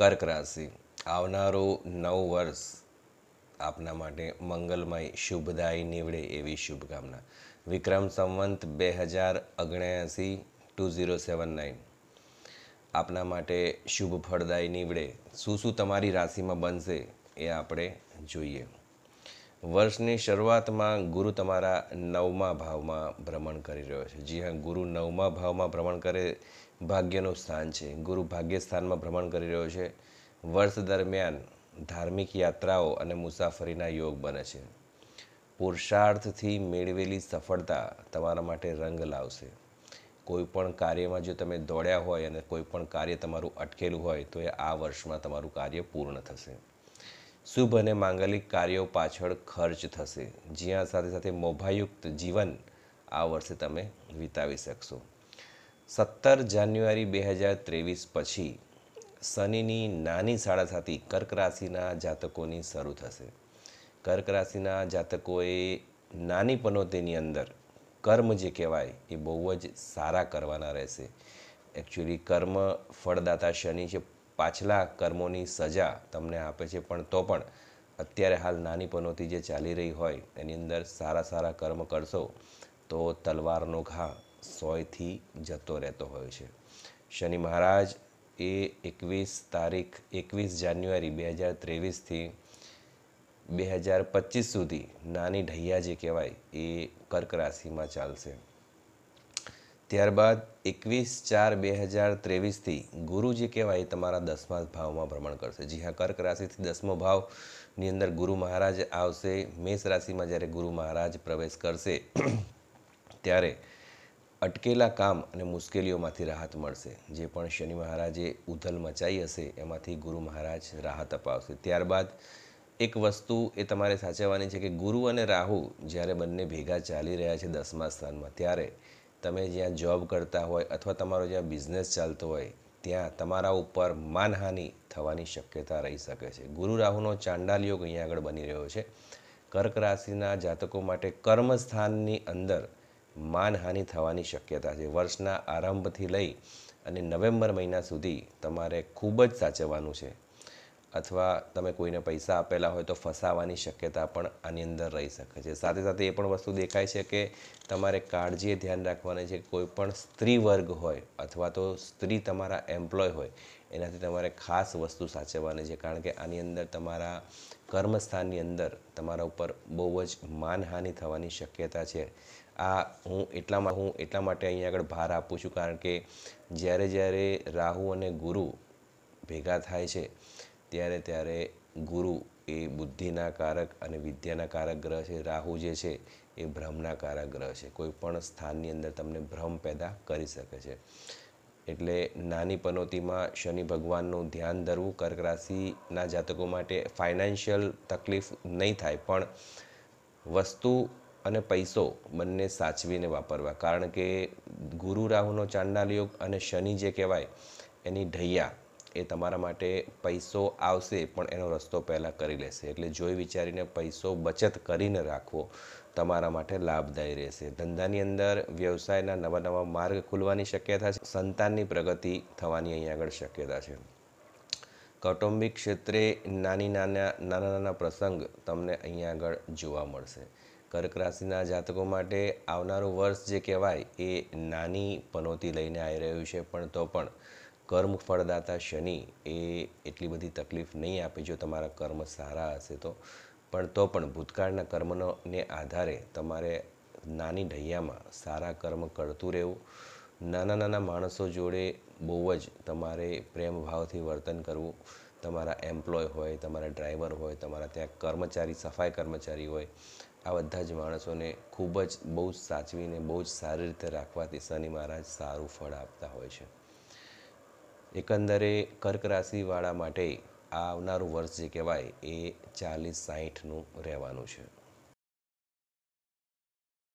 કર્ક રાશિ આવનારું નવ વર્ષ આપના માટે મંગલમય શુભદાયી નીવડે એવી શુભકામના વિક્રમ સંવંત બે હજાર ઓગણ્યાસી ટુ ઝીરો સેવન નાઇન આપના માટે શુભ ફળદાયી નીવડે શું શું તમારી રાશિમાં બનશે એ આપણે જોઈએ વર્ષની શરૂઆતમાં ગુરુ તમારા નવમા ભાવમાં ભ્રમણ કરી રહ્યો છે જી હા ગુરુ નવમા ભાવમાં ભ્રમણ કરે ભાગ્યનું સ્થાન છે ગુરુ ભાગ્ય સ્થાનમાં ભ્રમણ કરી રહ્યો છે વર્ષ દરમિયાન ધાર્મિક યાત્રાઓ અને મુસાફરીના યોગ બને છે પુરુષાર્થથી મેળવેલી સફળતા તમારા માટે રંગ લાવશે કોઈપણ કાર્યમાં જો તમે દોડ્યા હોય અને કોઈપણ કાર્ય તમારું અટકેલું હોય તો એ આ વર્ષમાં તમારું કાર્ય પૂર્ણ થશે શુભ અને માંગલિક કાર્યો પાછળ ખર્ચ થશે જ્યાં સાથે સાથે મોભાયુક્ત જીવન આ વર્ષે તમે વિતાવી શકશો સત્તર જાન્યુઆરી બે હજાર ત્રેવીસ પછી શનિની નાની શાળા સાડાસાતી કર્ક રાશિના જાતકોની શરૂ થશે કર્ક રાશિના જાતકોએ નાની તેની અંદર કર્મ જે કહેવાય એ બહુ જ સારા કરવાના રહેશે એકચ્યુઅલી કર્મ ફળદાતા શનિ છે પાછલા કર્મોની સજા તમને આપે છે પણ તો પણ અત્યારે હાલ નાની જે ચાલી રહી હોય એની અંદર સારા સારા કર્મ કરશો તો તલવારનો ઘા સોયથી જતો રહેતો હોય છે શનિ મહારાજ એ એકવીસ તારીખ એકવીસ જાન્યુઆરી બે હજાર ત્રેવીસથી બે હજાર પચીસ સુધી નાની ઢૈયા જે કહેવાય એ કર્ક રાશિમાં ચાલશે ત્યારબાદ એકવીસ ચાર બે હજાર ત્રેવીસથી ગુરુ જે કહેવાય એ તમારા દસમા ભાવમાં ભ્રમણ કરશે જી હા કર્ક રાશિથી દસમો ભાવની અંદર ગુરુ મહારાજ આવશે મેષ રાશિમાં જ્યારે ગુરુ મહારાજ પ્રવેશ કરશે ત્યારે અટકેલા કામ અને મુશ્કેલીઓમાંથી રાહત મળશે જે પણ શનિ મહારાજે ઉધલ મચાઈ હશે એમાંથી ગુરુ મહારાજ રાહત અપાવશે ત્યારબાદ એક વસ્તુ એ તમારે સાચવવાની છે કે ગુરુ અને રાહુ જ્યારે બંને ભેગા ચાલી રહ્યા છે દસમા સ્થાનમાં ત્યારે તમે જ્યાં જોબ કરતા હોય અથવા તમારો જ્યાં બિઝનેસ ચાલતો હોય ત્યાં તમારા ઉપર માનહાનિ થવાની શક્યતા રહી શકે છે ગુરુ રાહુનો ચાંડાલ યોગ અહીંયા આગળ બની રહ્યો છે કર્ક રાશિના જાતકો માટે કર્મસ્થાનની અંદર માનહાનિ થવાની શક્યતા છે વર્ષના આરંભથી લઈ અને નવેમ્બર મહિના સુધી તમારે ખૂબ જ સાચવવાનું છે અથવા તમે કોઈને પૈસા આપેલા હોય તો ફસાવાની શક્યતા પણ આની અંદર રહી શકે છે સાથે સાથે એ પણ વસ્તુ દેખાય છે કે તમારે કાળજીએ ધ્યાન રાખવાની છે કોઈ પણ સ્ત્રી વર્ગ હોય અથવા તો સ્ત્રી તમારા એમ્પ્લોય હોય એનાથી તમારે ખાસ વસ્તુ સાચવવાની છે કારણ કે આની અંદર તમારા કર્મસ્થાનની અંદર તમારા ઉપર બહુ જ માનહાનિ થવાની શક્યતા છે આ હું એટલા હું એટલા માટે અહીંયા આગળ ભાર આપું છું કારણ કે જ્યારે જ્યારે રાહુ અને ગુરુ ભેગા થાય છે ત્યારે ત્યારે ગુરુ એ બુદ્ધિના કારક અને વિદ્યાના કારક ગ્રહ છે રાહુ જે છે એ ભ્રમના કારક ગ્રહ છે કોઈ પણ સ્થાનની અંદર તમને ભ્રમ પેદા કરી શકે છે એટલે નાની પનોતીમાં શનિ ભગવાનનું ધ્યાન ધરવું કર્ક રાશિના જાતકો માટે ફાઇનાન્શિયલ તકલીફ નહીં થાય પણ વસ્તુ અને પૈસો બંને સાચવીને વાપરવા કારણ કે ગુરુ રાહુનો ચાંડાલ યોગ અને શનિ જે કહેવાય એની ઢૈયા એ તમારા માટે પૈસો આવશે પણ એનો રસ્તો પહેલાં કરી લેશે એટલે જોઈ વિચારીને પૈસો બચત કરીને રાખવો તમારા માટે લાભદાયી રહેશે ધંધાની અંદર વ્યવસાયના નવા નવા માર્ગ ખુલવાની શક્યતા છે સંતાનની પ્રગતિ થવાની અહીં આગળ શક્યતા છે કૌટુંબિક ક્ષેત્રે નાની નાના નાના નાના પ્રસંગ તમને અહીંયા આગળ જોવા મળશે કર્ક રાશિના જાતકો માટે આવનારું વર્ષ જે કહેવાય એ નાની પનોતી લઈને આવી રહ્યું છે પણ તો પણ કર્મ ફળદાતા શનિ એ એટલી બધી તકલીફ નહીં આપે જો તમારા કર્મ સારા હશે તો પણ તો પણ ભૂતકાળના કર્મનોને આધારે તમારે નાની ઢૈયામાં સારા કર્મ કરતું રહેવું નાના નાના માણસો જોડે બહુ જ તમારે પ્રેમ ભાવથી વર્તન કરવું તમારા એમ્પ્લોય હોય તમારા ડ્રાઈવર હોય તમારા ત્યાં કર્મચારી સફાઈ કર્મચારી હોય આ બધા જ માણસોને ખૂબ જ બહુ જ સાચવીને બહુ જ સારી રીતે રાખવાથી શનિ મહારાજ સારું ફળ આપતા હોય છે એકંદરે કર્ક રાશિવાળા માટે આ આવનારું વર્ષ જે કહેવાય એ ચાલીસ સાહીઠનું રહેવાનું છે